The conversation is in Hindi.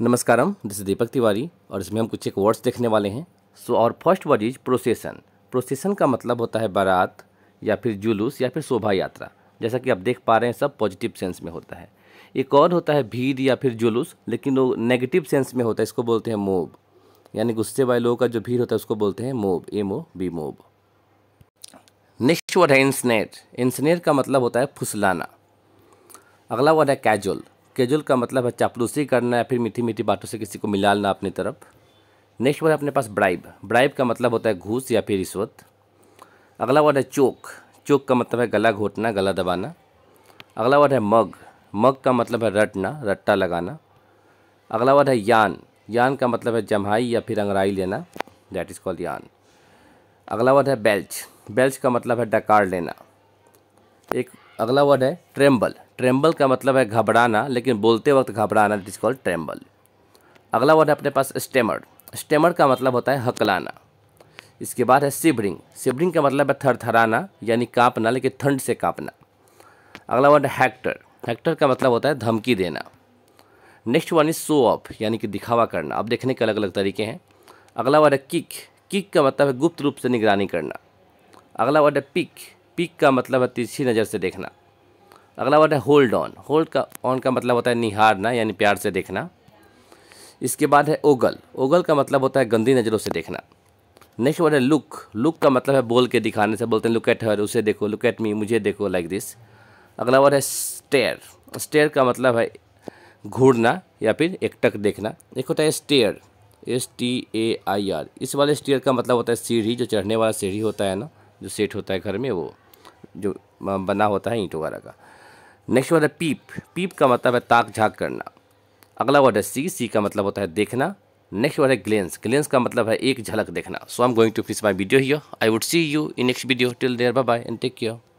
नमस्कारम दिस दीपक तिवारी और इसमें हम कुछ एक वर्ड्स देखने वाले हैं सो और first word is procession procession का मतलब होता है बारात या फिर जुलूस या फिर शोभा यात्रा जैसा कि आप देख पा रहे हैं सब पॉजिटिव सेंस में होता है एक और होता है भीड़ या फिर जुलूस लेकिन वो नेगेटिव सेंस में होता है इसको बोलते हैं मोब यानी गुस्से वाले लोगों का जो भीड़ होता है उसको बोलते हैं mob M O B mob next word है इंसनेट इंसनेट का मतलब होता है फुसलाना अगला वर्ड है कैजुअल केजुल का मतलब है चापलूसी करना या फिर मीठी मीठी बातों से किसी को मिलाना अपनी तरफ नेक्स्ट वर्ड है अपने पास ब्राइब ब्राइब का मतलब होता है घूस या फिर रिश्वत अगला वर्ड है चोक चोक का मतलब है गला घोटना गला दबाना अगला वर्ड है मग मग का मतलब है रटना रट्टा लगाना अगला वर्ड है यान यान का मतलब है जम्हाई या फिर अंगराई लेना दैट इज़ कॉल्ड यान अगला वर्ड है बेल्च बेल्च का मतलब है डकार लेना एक अगला वर्ड है ट्रेम्बल ट्रेम्बल का मतलब है घबराना लेकिन बोलते वक्त घबराना इट इज़ कॉल्ड ट्रेम्बल अगला वर्ड है अपने पास स्टेमर स्टेमर का मतलब होता है हकलाना इसके बाद है सिबरिंग सिबरिंग का मतलब है थरथराना यानी कांपना लेकिन ठंड से कांपना अगला वर्ड है हैक्टर हैक्टर का मतलब होता है धमकी देना next one is show off यानी कि दिखावा करना अब देखने के अलग अलग तरीके हैं अगला वर्ड है किक किक का मतलब है गुप्त रूप से निगरानी करना अगला वर्ड है पिक पिक का मतलब है तिरछी नज़र से देखना अगला वर्ड है होल्ड ऑन होल्ड का ऑन का मतलब होता है निहारना यानी प्यार से देखना इसके बाद है ओगल ओगल का मतलब होता है गंदी नज़रों से देखना नेक्स्ट वर्ड है लुक लुक का मतलब है बोल के दिखाने से बोलते हैं लुक एट हर उसे देखो लुक एट मी मुझे देखो लाइक दिस अगला वर्ड है स्टेयर स्टेयर का मतलब है घूरना या फिर एकटक देखना एक होता है stair S T A I R इस वाले स्टेयर का मतलब होता है सीढ़ी जो चढ़ने वाला सीढ़ी होता है ना जो सेट होता है घर में वो जो बना होता है ईंट वगैरह का नेक्स्ट वर्ड है पीप पीप का मतलब है ताक झाक करना अगला वर्ड है सी सी का मतलब होता है देखना नेक्स्ट वर्ड है ग्लेंस ग्लेंस का मतलब है एक झलक देखना so I am going to finish my video here I would see you in next video till there bye bye and take care